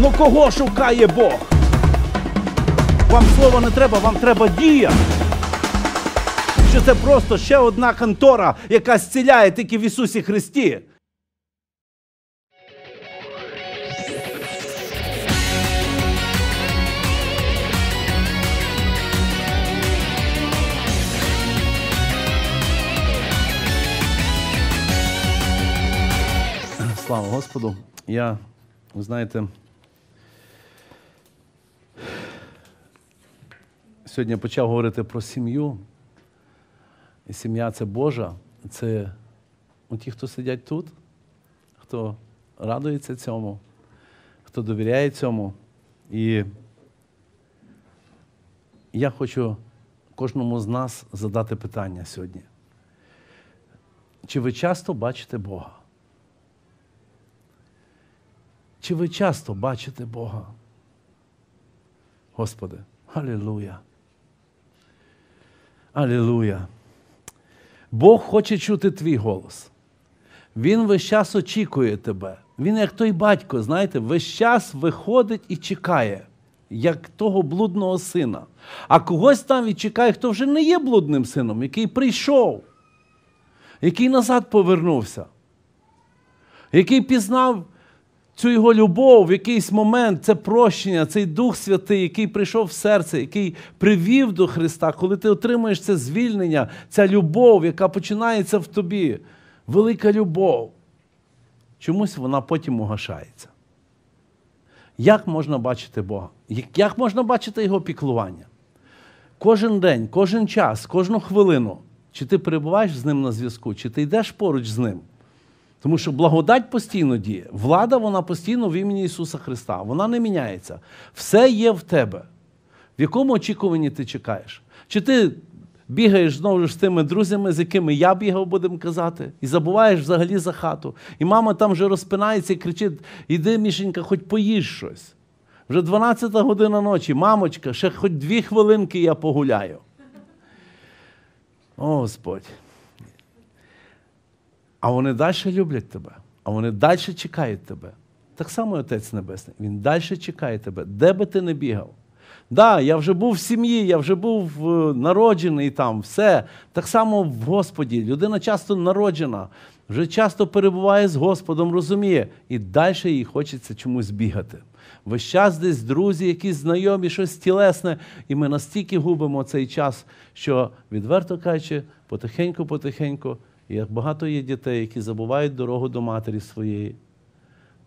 Ну кого шукає Бог? Вам слова не треба, вам треба дія. Що це просто ще одна контора, яка зціляє тільки в Ісусі Христі. Слава Господу! Я, ви знаєте. сьогодні почав говорити про сім'ю. І сім'я це Божа. Це ті, хто сидять тут, хто радується цьому, хто довіряє цьому. І я хочу кожному з нас задати питання сьогодні. Чи ви часто бачите Бога? Чи ви часто бачите Бога? Господи, аллилуйя! Алілуя! Бог хоче чути твій голос. Він весь час очікує тебе. Він, як той батько, знаєте, весь час виходить і чекає, як того блудного сина. А когось там і чекає, хто вже не є блудним сином, який прийшов, який назад повернувся, який пізнав цю його любов в якийсь момент, це прощення, цей Дух Святий, який прийшов в серце, який привів до Христа, коли ти отримуєш це звільнення, ця любов, яка починається в тобі, велика любов, чомусь вона потім угашається. Як можна бачити Бога? Як можна бачити Його піклування? Кожен день, кожен час, кожну хвилину, чи ти перебуваєш з ним на зв'язку, чи ти йдеш поруч з ним? Тому що благодать постійно діє, влада вона постійно в імені Ісуса Христа. Вона не міняється. Все є в тебе. В якому очікуванні ти чекаєш? Чи ти бігаєш знову ж з тими друзями, з якими я бігав, будемо казати, і забуваєш взагалі за хату. І мама там вже розпинається і кричить: Іди, мішенька, хоч поїж щось. Вже 12 та година ночі, мамочка, ще хоч дві хвилинки я погуляю. О, Господь. А вони далі люблять тебе, а вони далі чекають тебе. Так само Отець Небесний. Він далі чекає тебе, де би ти не бігав. Да, я вже був в сім'ї, я вже був е, народжений там, все. Так само в Господі. Людина часто народжена, вже часто перебуває з Господом, розуміє, і далі їй хочеться чомусь бігати. Весь час десь друзі, якісь знайомі, щось тілесне, і ми настільки губимо цей час, що, відверто кажучи, потихеньку-потихеньку і як багато є дітей, які забувають дорогу до матері своєї,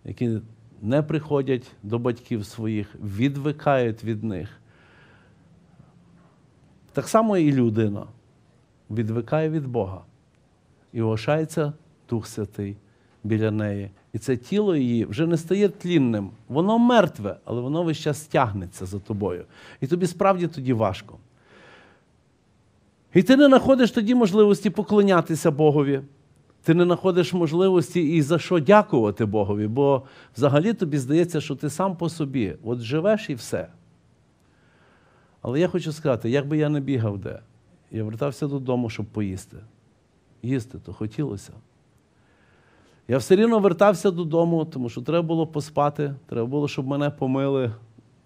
які не приходять до батьків своїх, відвикають від них. Так само і людина відвикає від Бога і ошається Дух Святий біля неї. І це тіло її вже не стає тлінним. Воно мертве, але воно весь час тягнеться за тобою. І тобі справді тоді важко. І ти не знаходиш тоді можливості поклонятися Богові. Ти не знаходиш можливості і за що дякувати Богові, бо взагалі тобі здається, що ти сам по собі от живеш і все. Але я хочу сказати, як би я не бігав де, я вертався додому, щоб поїсти. Їсти то хотілося. Я все рівно вертався додому, тому що треба було поспати, треба було, щоб мене помили,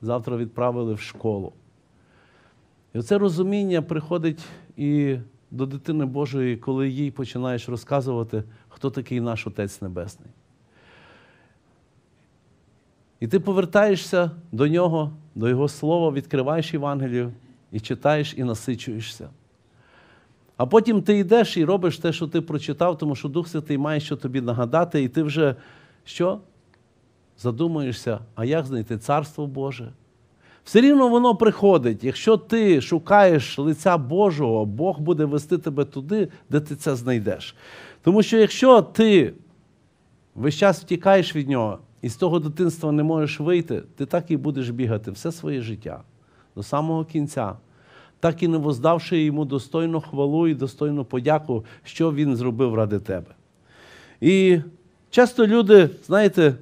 завтра відправили в школу. І оце розуміння приходить і до дитини Божої, коли їй починаєш розказувати, хто такий наш Отець Небесний. І ти повертаєшся до Нього, до Його слова, відкриваєш Євангелію і читаєш, і насичуєшся. А потім ти йдеш і робиш те, що ти прочитав, тому що Дух Святий має що тобі нагадати, і ти вже що? Задумуєшся, а як знайти Царство Боже? Все рівно воно приходить. Якщо ти шукаєш лиця Божого, Бог буде вести тебе туди, де ти це знайдеш. Тому що якщо ти весь час втікаєш від нього і з того дитинства не можеш вийти, ти так і будеш бігати все своє життя до самого кінця, так і не воздавши йому достойну хвалу і достойну подяку, що він зробив ради тебе. І часто люди, знаєте,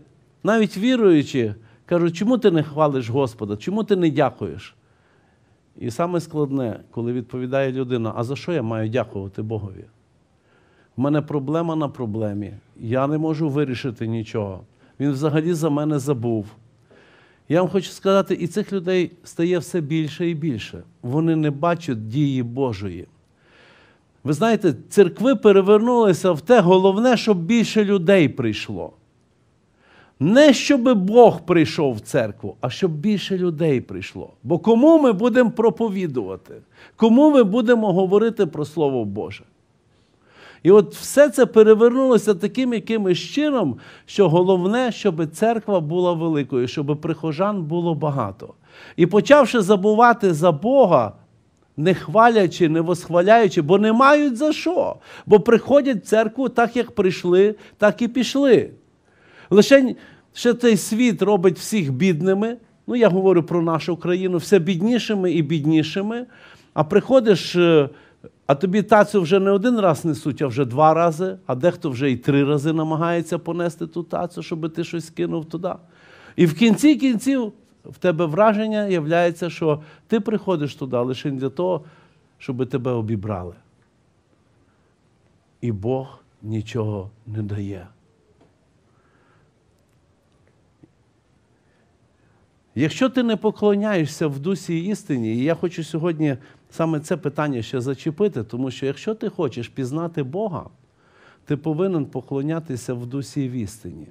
навіть віруючи, Кажуть, чому ти не хвалиш Господа, чому ти не дякуєш? І саме складне, коли відповідає людина, а за що я маю дякувати Богові? У мене проблема на проблемі, я не можу вирішити нічого. Він взагалі за мене забув. Я вам хочу сказати, і цих людей стає все більше і більше. Вони не бачать дії Божої. Ви знаєте, церкви перевернулися в те головне, щоб більше людей прийшло. Не щоб Бог прийшов в церкву, а щоб більше людей прийшло. Бо кому ми будемо проповідувати? Кому ми будемо говорити про Слово Боже? І от все це перевернулося таким якимось чином, що головне, щоб церква була великою, щоб прихожан було багато. І почавши забувати за Бога, не хвалячи, не восхваляючи, бо не мають за що. Бо приходять в церкву так, як прийшли, так і пішли. Лише ще цей світ робить всіх бідними. Ну, я говорю про нашу країну, все біднішими і біднішими. А приходиш, е, а тобі тацю вже не один раз несуть, а вже два рази, а дехто вже і три рази намагається понести ту тацю, щоб ти щось кинув туди. І в кінці кінців в тебе враження являється, що ти приходиш туди лише для того, щоб тебе обібрали. І Бог нічого не дає. Якщо ти не поклоняєшся в дусі істині, і я хочу сьогодні саме це питання ще зачепити, тому що якщо ти хочеш пізнати Бога, ти повинен поклонятися в дусі в істині.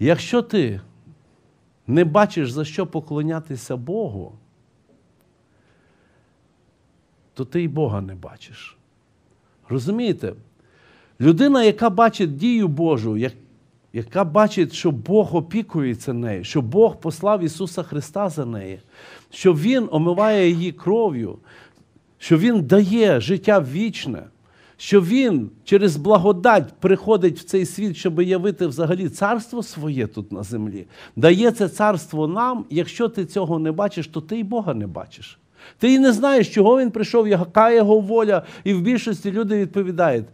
Якщо ти не бачиш, за що поклонятися Богу, то ти і Бога не бачиш. Розумієте? Людина, яка бачить дію Божу, як яка бачить, що Бог опікується нею, що Бог послав Ісуса Христа за неї, що Він омиває її кров'ю, що Він дає життя вічне, що Він через благодать приходить в цей світ, щоб явити взагалі царство своє тут на землі, дає це царство нам. Якщо ти цього не бачиш, то ти й Бога не бачиш. Ти і не знаєш, чого він прийшов, яка його воля. І в більшості люди відповідають,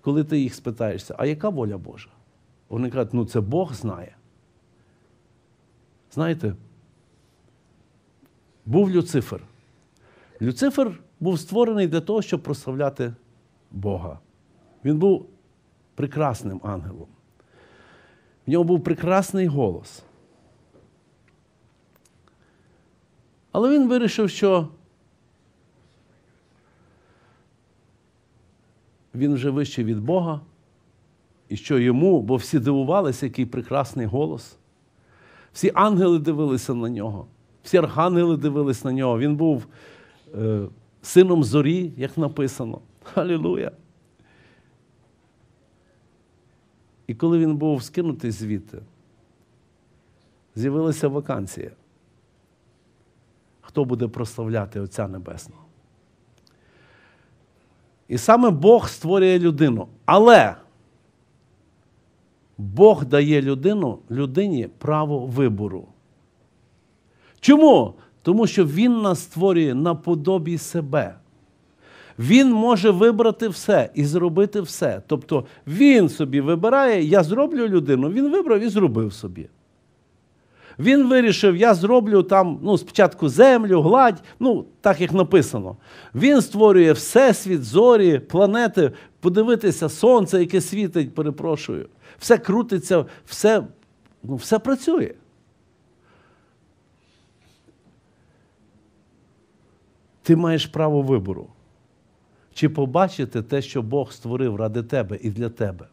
коли ти їх спитаєшся, а яка воля Божа? Вони кажуть, ну це Бог знає. Знаєте, був Люцифер. Люцифер був створений для того, щоб прославляти Бога. Він був прекрасним ангелом. В нього був прекрасний голос. Але він вирішив, що він вже вищий від Бога. І що йому, бо всі дивувалися, який прекрасний голос. Всі ангели дивилися на нього, всі архангели дивилися на нього. Він був е, сином зорі, як написано. Алілуя! І коли він був скинутий звідти, з'явилася вакансія. Хто буде прославляти Отця Небесного? І саме Бог створює людину. Але Бог дає людину, людині право вибору. Чому? Тому що Він нас створює наподобі себе. Він може вибрати все і зробити все. Тобто Він собі вибирає, я зроблю людину, він вибрав і зробив собі. Він вирішив, я зроблю там ну, спочатку землю, гладь, ну так як написано. Він створює всесвіт, зорі, планети, подивитися, сонце, яке світить, перепрошую. Все крутиться, все, ну, все працює. Ти маєш право вибору. Чи побачити те, що Бог створив ради тебе і для тебе.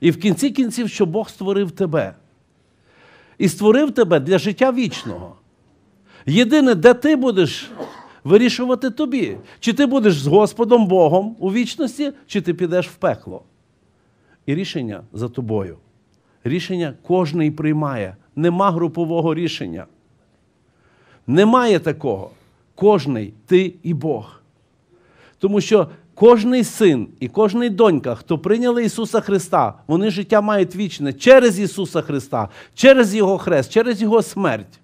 І в кінці кінців, що Бог створив тебе і створив тебе для життя вічного. Єдине, де ти будеш вирішувати тобі, чи ти будеш з Господом Богом у вічності, чи ти підеш в пекло. І рішення за тобою. Рішення кожний приймає. Нема групового рішення. Немає такого. Кожний ти і Бог. Тому що Кожний син і кожна донька, хто прийняли Ісуса Христа, вони життя мають вічне через Ісуса Христа, через Його хрест, через Його смерть.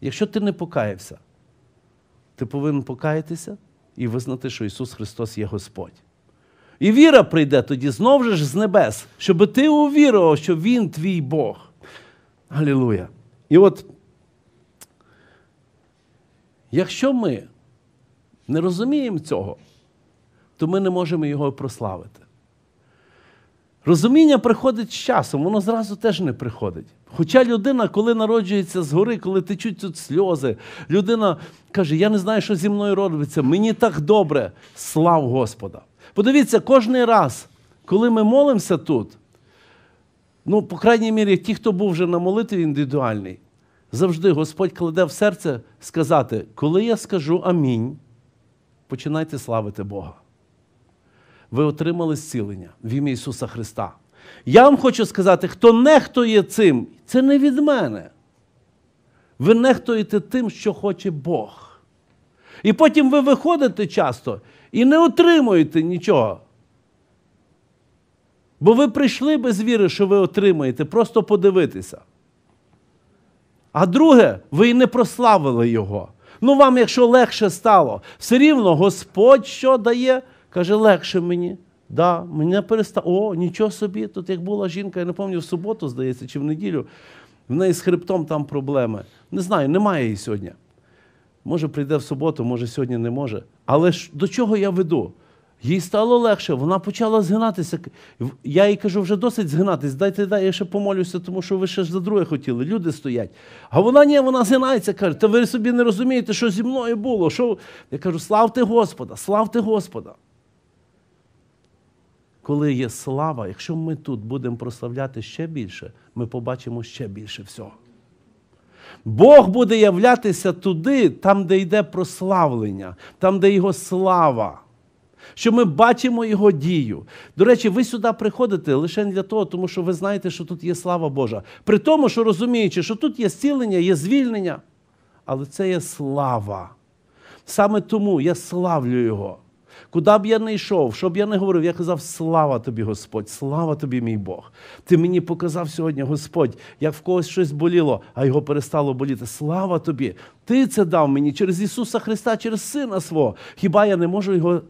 Якщо ти не покаявся, ти повинен покаятися і визнати, що Ісус Христос є Господь. І віра прийде тоді знову ж з небес, щоб ти увірував, що Він твій Бог. Аллилуйя. І от, якщо ми не розуміємо цього, то ми не можемо його прославити. Розуміння приходить з часом, воно зразу теж не приходить. Хоча людина, коли народжується згори, коли течуть тут сльози, людина каже: Я не знаю, що зі мною робиться, мені так добре, слав Господа. Подивіться, кожен раз, коли ми молимося тут, ну, по крайній мірі, ті, хто був вже на молитві індивідуальній, завжди Господь кладе в серце сказати: коли я скажу амінь, починайте славити Бога ви отримали зцілення в ім'я Ісуса Христа. Я вам хочу сказати, хто нехтує цим, це не від мене. Ви нехтуєте тим, що хоче Бог. І потім ви виходите часто і не отримуєте нічого. Бо ви прийшли без віри, що ви отримаєте, просто подивитися. А друге, ви і не прославили його. Ну вам, якщо легше стало, все рівно Господь що дає. Каже, легше мені. Да, мене переста... О, нічого собі. Тут як була жінка, я не пам'ятаю, в суботу, здається, чи в неділю, в неї з хребтом там проблеми. Не знаю, немає її сьогодні. Може, прийде в суботу, може, сьогодні не може. Але ж до чого я веду? Їй стало легше, вона почала згинатися. Я їй кажу, вже досить згинатись. Дайте дай, я ще помолюся, тому що ви ще ж за друге хотіли. Люди стоять. А вона ні, вона згинається. Каже, та ви собі не розумієте, що зі мною було. Що? Я кажу, славте Господа, славте Господа коли є слава, якщо ми тут будемо прославляти ще більше, ми побачимо ще більше всього. Бог буде являтися туди, там, де йде прославлення, там, де його слава. Що ми бачимо його дію. До речі, ви сюди приходите лише для того, тому що ви знаєте, що тут є слава Божа. При тому, що розуміючи, що тут є зцілення, є звільнення, але це є слава. Саме тому я славлю Його. Куди б я не йшов, що б я не говорив, я казав, слава тобі, Господь, слава тобі, мій Бог. Ти мені показав сьогодні, Господь, як в когось щось боліло, а його перестало боліти. Слава тобі! Ти це дав мені через Ісуса Христа, через Сина Свого. Хіба я не можу його?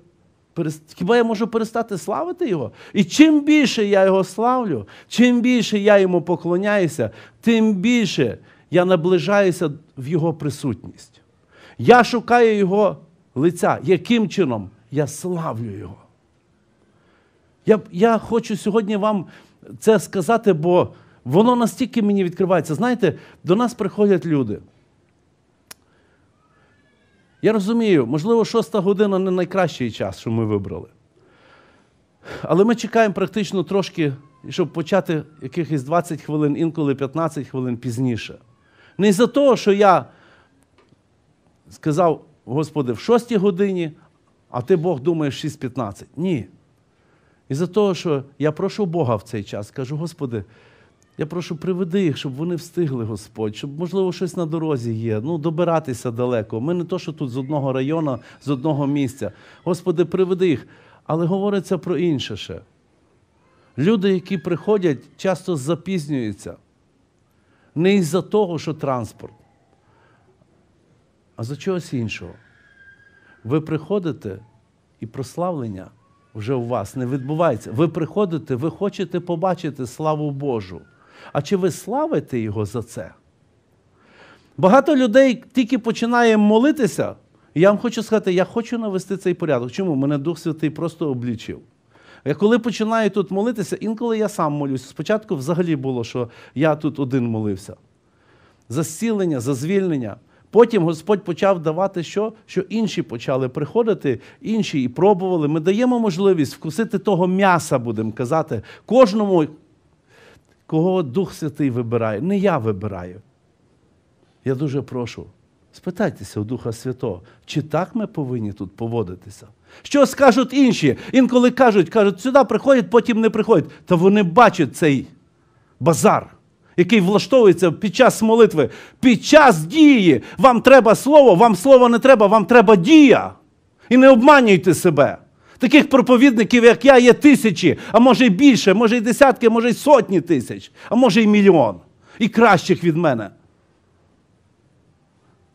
Хіба я можу перестати славити Його? І чим більше я Його славлю, чим більше я йому поклоняюся, тим більше я наближаюся в Його присутність. Я шукаю Його лиця. Яким чином? я славлю Його. Я я хочу сьогодні вам це сказати, бо воно настільки мені відкривається. Знаєте, до нас приходять люди. Я розумію, можливо, шоста година не найкращий час, що ми вибрали. Але ми чекаємо практично трошки, щоб почати якихось 20 хвилин, інколи 15 хвилин пізніше. Не з-за того, що я сказав, Господи, в шостій годині, а ти Бог думаєш 6-15. Ні. І за того, що я прошу Бога в цей час, кажу, Господи, я прошу, приведи їх, щоб вони встигли, Господь, щоб, можливо, щось на дорозі є, ну, добиратися далеко. Ми не то, що тут з одного району, з одного місця. Господи, приведи їх. Але говориться про інше ще. Люди, які приходять, часто запізнюються. Не із-за того, що транспорт, а за чогось іншого. Ви приходите, і прославлення вже у вас не відбувається. Ви приходите, ви хочете побачити славу Божу. А чи ви славите Його за це? Багато людей тільки починає молитися. я вам хочу сказати, я хочу навести цей порядок. Чому? Мене Дух Святий просто облічив. Я коли починаю тут молитися, інколи я сам молюсь. Спочатку взагалі було, що я тут один молився. За зцілення, за звільнення. Потім Господь почав давати що, що інші почали приходити, інші і пробували. Ми даємо можливість вкусити того м'яса, будемо казати, кожному, кого Дух Святий вибирає. Не я вибираю. Я дуже прошу. Спитайтеся у Духа Святого, чи так ми повинні тут поводитися? Що скажуть інші? Інколи кажуть, кажуть, сюди приходять, потім не приходять. Та вони бачать цей базар який влаштовується під час молитви, під час дії. Вам треба слово, вам слово не треба, вам треба дія. І не обманюйте себе. Таких проповідників, як я, є тисячі, а може й більше, може й десятки, може й сотні тисяч, а може й мільйон. І кращих від мене.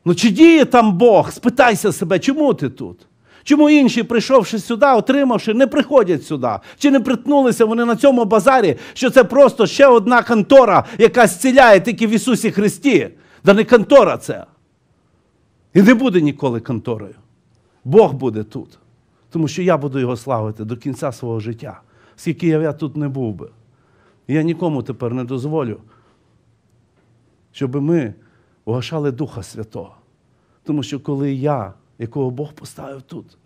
Ну чи діє там Бог? Спитайся себе, чому ти тут? Чому інші, прийшовши сюди, отримавши, не приходять сюди? Чи не притнулися вони на цьому базарі, що це просто ще одна контора, яка зціляє тільки в Ісусі Христі? Да не контора це. І не буде ніколи конторою. Бог буде тут. Тому що я буду його славити до кінця свого життя, скільки я тут не був би. І я нікому тепер не дозволю, щоб ми вгашали Духа Святого. Тому що коли я якого Бог поставив тут,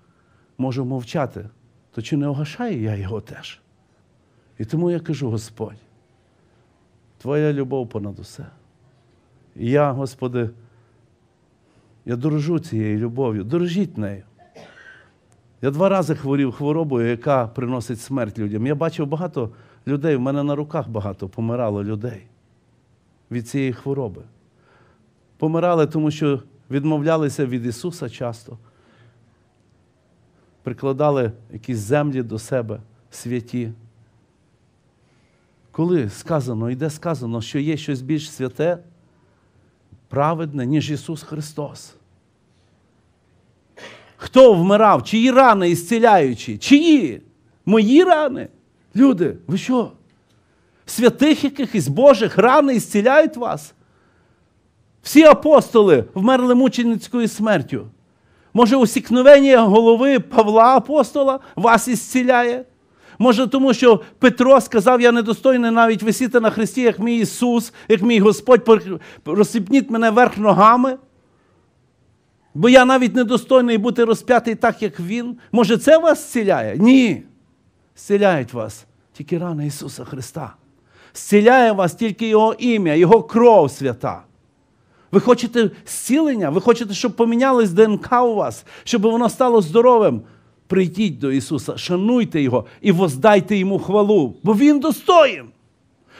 можу мовчати, то чи не огашаю я його теж? І тому я кажу, Господь, Твоя любов понад усе. І я, Господи, я дорожу цією любов'ю, дорожіть нею. Я два рази хворів хворобою, яка приносить смерть людям. Я бачив багато людей, в мене на руках багато помирало людей від цієї хвороби. Помирали, тому що відмовлялися від Ісуса часто, прикладали якісь землі до себе святі. Коли сказано, і де сказано, що є щось більш святе, праведне, ніж Ісус Христос? Хто вмирав, чиї рани ісціляючі? Чиї? Мої рани? Люди, ви що? Святих якихось Божих рани ісціляють вас? Всі апостоли вмерли мученицькою смертю. Може, усікновення голови Павла Апостола вас ісціляє? Може, тому що Петро сказав, я недостойний навіть висіти на христі, як мій Ісус, як мій Господь, розсипніть мене верх ногами. Бо я навіть недостойний бути розп'ятий так, як Він. Може, це вас зціляє? Ні. Зціляють вас тільки рани Ісуса Христа. Зціляє вас тільки Його ім'я, Його кров свята. Ви хочете зцілення, ви хочете, щоб помінялись ДНК у вас, щоб воно стало здоровим. Прийдіть до Ісуса, шануйте Його і воздайте Йому хвалу, бо Він достоїн.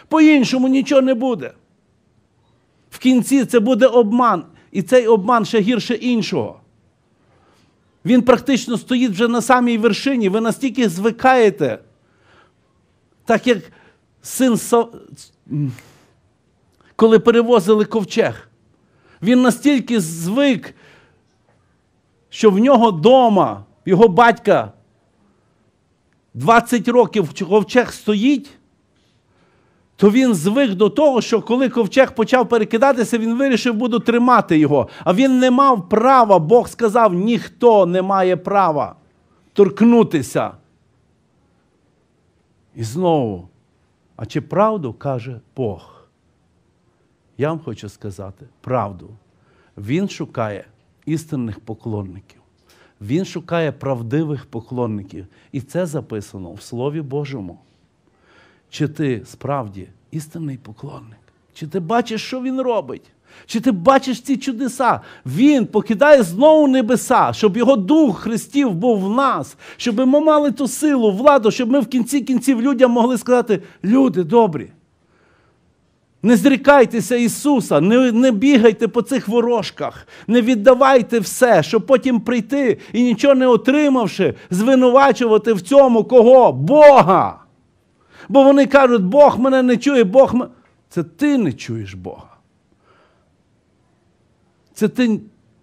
По-іншому нічого не буде. В кінці це буде обман, і цей обман ще гірше іншого. Він практично стоїть вже на самій вершині, ви настільки звикаєте, так як син, коли перевозили ковчег. Він настільки звик, що в нього дома, його батька 20 років ковчег стоїть, то він звик до того, що коли ковчег почав перекидатися, він вирішив, буду тримати його. А він не мав права, Бог сказав, ніхто не має права торкнутися. І знову, а чи правду каже Бог? Я вам хочу сказати правду. Він шукає істинних поклонників, він шукає правдивих поклонників. І це записано в Слові Божому. Чи ти справді істинний поклонник? Чи ти бачиш, що він робить? Чи ти бачиш ці чудеса? Він покидає знову небеса, щоб його дух Христів був в нас, щоб ми мали ту силу, владу, щоб ми в кінці кінців людям могли сказати: люди добрі. Не зрікайтеся Ісуса, не не бігайте по цих ворожках, не віддавайте все, щоб потім прийти і нічого не отримавши, звинувачувати в цьому кого? Бога. Бо вони кажуть, Бог мене не чує, Бог мене. Це ти не чуєш Бога. Це ти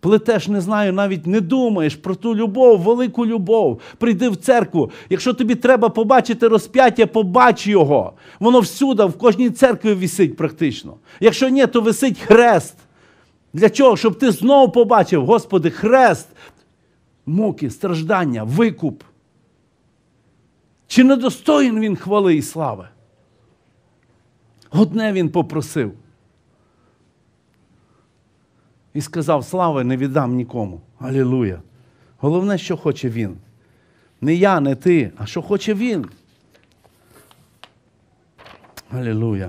плетеш, не знаю, навіть не думаєш про ту любов, велику любов. Прийди в церкву. Якщо тобі треба побачити розп'яття, побач його. Воно всюди, в кожній церкві висить практично. Якщо ні, то висить хрест. Для чого? Щоб ти знову побачив, Господи, хрест, муки, страждання, викуп. Чи недостоїн він хвали і слави? Одне він попросив і сказав, слави не віддам нікому. Аллилуйя! Головне, що хоче він. Не я, не ти, а що хоче він. Алілуя.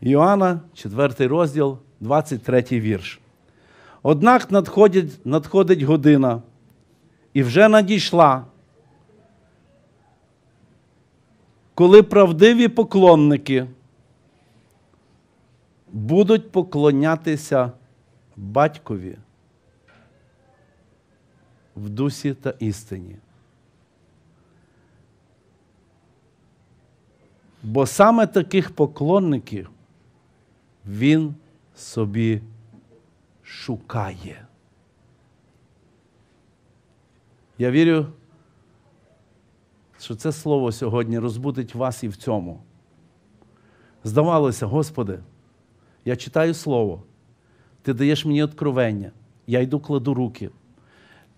Йоанна, 4 розділ, 23 вірш. Однак надходить, надходить година і вже надійшла, коли правдиві поклонники будуть поклонятися батькові в дусі та істині. Бо саме таких поклонників він собі шукає. Я вірю, що це слово сьогодні розбудить вас і в цьому. Здавалося, Господи. Я читаю Слово, ти даєш мені откровення, я йду кладу руки.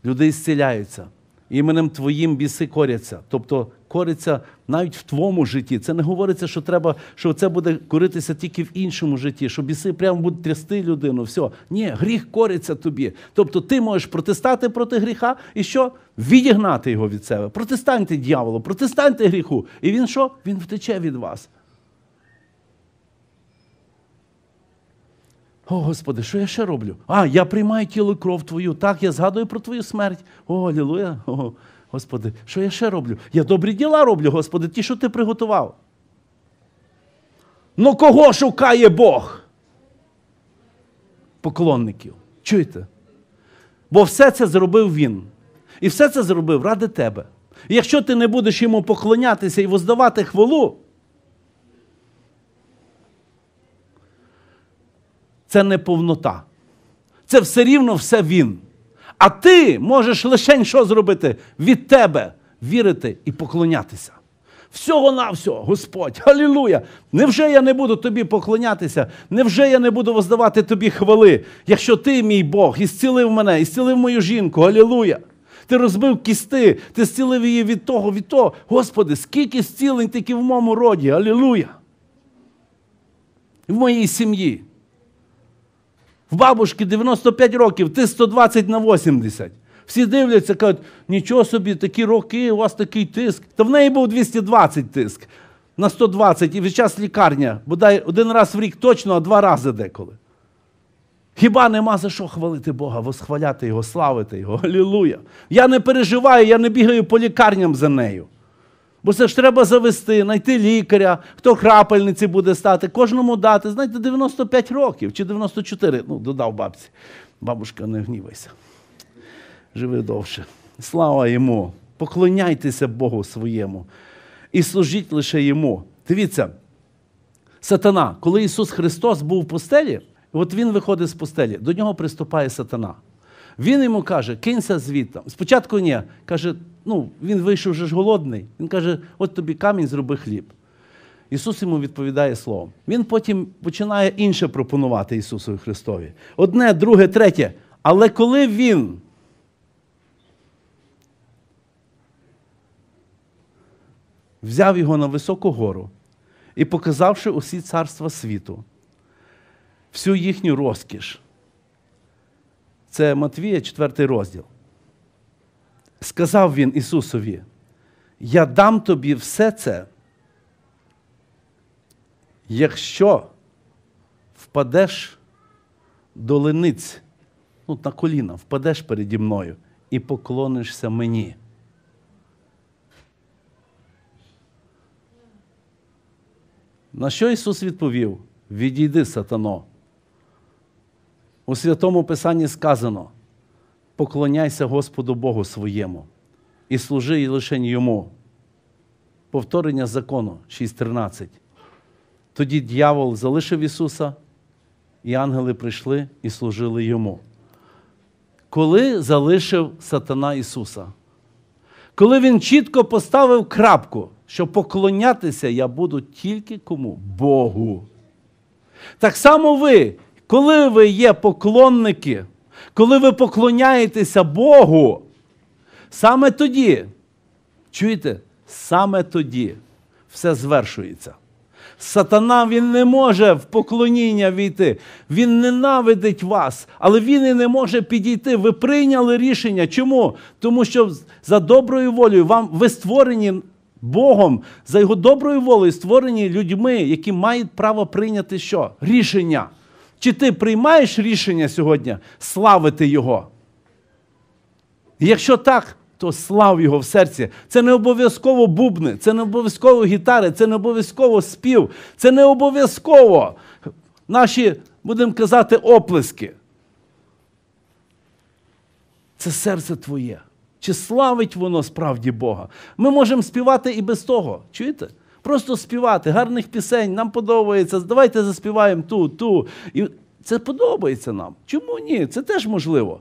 Люди зціляються. Іменем Твоїм біси коряться. Тобто коряться навіть в твоєму житті. Це не говориться, що треба, що це буде коритися тільки в іншому житті, що біси прямо будуть трясти людину. Все. Ні, гріх кориться тобі. Тобто ти можеш протистати проти гріха і що? Відігнати його від себе. Протистаньте дьяволу, протистаньте гріху. І він що? Він втече від вас. О, Господи, що я ще роблю? А, я приймаю тіло і кров Твою. Так, я згадую про Твою смерть. О, алілуя. О, Господи, що я ще роблю? Я добрі діла роблю, Господи, ті, що ти приготував. Ну кого шукає Бог? Поклонників. Чуєте? Бо все це зробив Він. І все це зробив ради тебе. І якщо ти не будеш йому поклонятися і воздавати хвалу, це не повнота. Це все рівно все він. А ти можеш лише що зробити від тебе вірити і поклонятися. Всього на всього, Господь, Алілуя! Невже я не буду тобі поклонятися? Невже я не буду воздавати тобі хвали, якщо ти, мій Бог, і зцілив мене, і зцілив мою жінку, Алілуя! Ти розбив кісти, ти зцілив її від того, від того. Господи, скільки зцілень тільки в моєму роді, Алілуя! в моїй сім'ї. В бабушки 95 років, ти 120 на 80. Всі дивляться, кажуть, нічого собі, такі роки, у вас такий тиск. Та в неї був 220 тиск на 120 і в час лікарня, бодай один раз в рік точно, а два рази деколи. Хіба нема за що хвалити Бога, восхваляти Його, славити Його? Алілуя! Я не переживаю, я не бігаю по лікарням за нею. Бо це ж треба завести, знайти лікаря, хто крапельниці буде стати, кожному дати. Знаєте, 95 років чи 94, ну, додав бабці. Бабушка, не гнівайся. Живи довше. Слава йому! Поклоняйтеся Богу своєму і служіть лише йому. Дивіться, сатана, коли Ісус Христос був в пустелі, от Він виходить з пустелі, до нього приступає сатана. Він йому каже, кинься звідти. Спочатку ні. Каже, ну, він вийшов вже ж голодний. Він каже: От тобі камінь, зроби хліб. Ісус йому відповідає словом. Він потім починає інше пропонувати Ісусу Христові. Одне, друге, третє. Але коли Він. Взяв його на високу гору і, показавши усі царства світу, всю їхню розкіш. Це Матвія, 4 розділ сказав він Ісусові, я дам тобі все це, якщо впадеш до лениць, ну, на коліна, впадеш переді мною і поклонишся мені. На що Ісус відповів? Відійди, сатано. У святому Писанні сказано поклоняйся Господу Богу своєму і служи і лише йому. Повторення закону 6.13. Тоді дьявол залишив Ісуса, і ангели прийшли і служили йому. Коли залишив сатана Ісуса, коли Він чітко поставив крапку, що поклонятися я буду тільки кому? Богу. Так само ви, коли ви є поклонники, коли ви поклоняєтеся Богу, саме тоді, чуєте, саме тоді все звершується. Сатана він не може в поклоніння війти. Він ненавидить вас, але він і не може підійти. Ви прийняли рішення. Чому? Тому що за доброю волею вам ви створені Богом, за його доброю волею створені людьми, які мають право прийняти що? Рішення. Чи ти приймаєш рішення сьогодні славити Його? Якщо так, то слав Його в серці. Це не обов'язково бубни, це не обов'язково гітари, це не обов'язково спів, це не обов'язково наші, будемо казати, оплески. Це серце твоє. Чи славить воно справді Бога? Ми можемо співати і без того. Чуєте? просто співати, гарних пісень, нам подобається. Давайте заспіваємо ту, ту. І це подобається нам. Чому ні? Це теж можливо.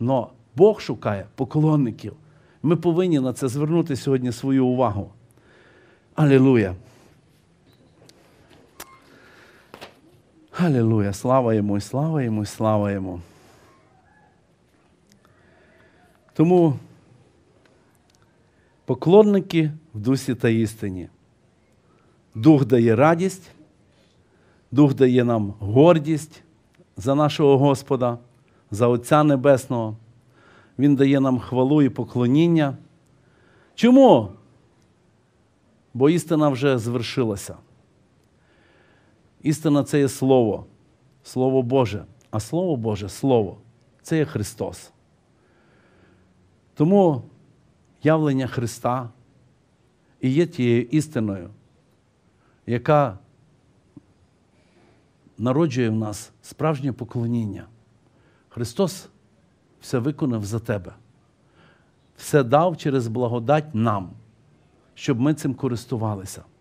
Но Бог шукає поклонників. Ми повинні на це звернути сьогодні свою увагу. Алілуя! Алілуя! Слава йому, слава йому, слава йому. Тому поклонники в дусі та істині. Дух дає радість, Дух дає нам гордість за нашого Господа, за Отця Небесного. Він дає нам хвалу і поклоніння. Чому? Бо істина вже звершилася. Істина це є Слово, Слово Боже, а Слово Боже Слово це є Христос. Тому явлення Христа і є тією істиною яка народжує в нас справжнє поклоніння. Христос все виконав за тебе, все дав через благодать нам, щоб ми цим користувалися.